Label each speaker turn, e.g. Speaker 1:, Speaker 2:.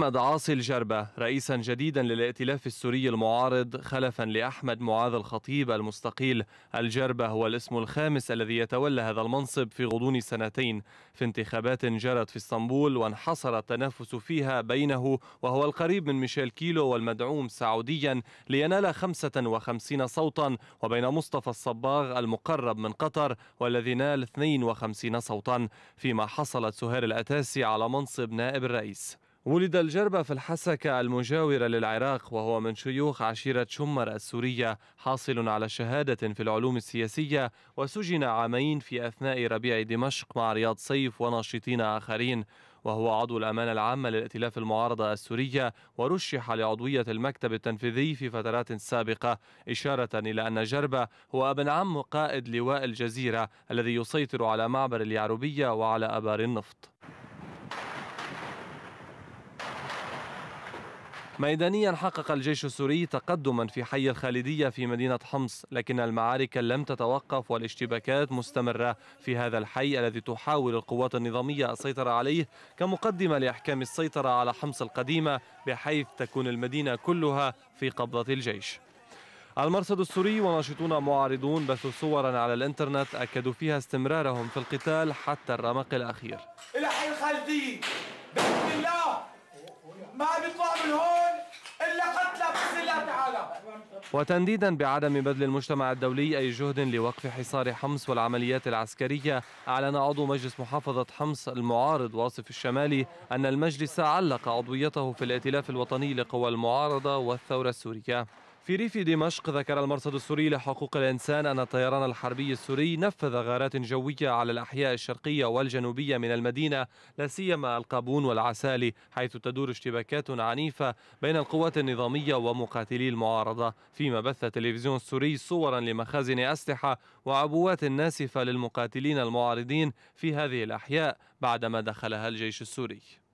Speaker 1: محمد عاصي الجربة رئيسا جديدا للائتلاف السوري المعارض خلفا لأحمد معاذ الخطيب المستقيل الجربة هو الاسم الخامس الذي يتولى هذا المنصب في غضون سنتين في انتخابات جرت في اسطنبول وانحصر التنافس فيها بينه وهو القريب من ميشيل كيلو والمدعوم سعوديا لينال 55 صوتا وبين مصطفى الصباغ المقرب من قطر والذي نال 52 صوتا فيما حصلت سهير الأتاسي على منصب نائب الرئيس ولد الجربة في الحسكة المجاورة للعراق وهو من شيوخ عشيرة شمر السورية حاصل على شهادة في العلوم السياسية وسجن عامين في أثناء ربيع دمشق مع رياض سيف وناشطين آخرين وهو عضو الأمانة العامة للإئتلاف المعارضة السورية ورشح لعضوية المكتب التنفيذي في فترات سابقة إشارة إلى أن جربة هو ابن عم قائد لواء الجزيرة الذي يسيطر على معبر اليعربية وعلى أبار النفط ميدانيا حقق الجيش السوري تقدما في حي الخالدية في مدينة حمص لكن المعارك لم تتوقف والاشتباكات مستمرة في هذا الحي الذي تحاول القوات النظامية السيطرة عليه كمقدمة لإحكام السيطرة على حمص القديمة بحيث تكون المدينة كلها في قبضة الجيش المرصد السوري وناشطون معارضون بثوا صورا على الانترنت أكدوا فيها استمرارهم في القتال حتى الرمق الأخير إلى حي الخالدية وتنديدا بعدم بذل المجتمع الدولي أي جهد لوقف حصار حمص والعمليات العسكرية أعلن عضو مجلس محافظة حمص المعارض واصف الشمالي أن المجلس علق عضويته في الائتلاف الوطني لقوى المعارضة والثورة السورية في ريف دمشق ذكر المرصد السوري لحقوق الإنسان أن الطيران الحربي السوري نفذ غارات جوية على الأحياء الشرقية والجنوبية من المدينة لا سيما القابون والعسالي حيث تدور اشتباكات عنيفة بين القوات النظامية ومقاتلي المعارضة فيما بث التلفزيون السوري صورا لمخازن أسلحة وعبوات ناسفة للمقاتلين المعارضين في هذه الأحياء بعدما دخلها الجيش السوري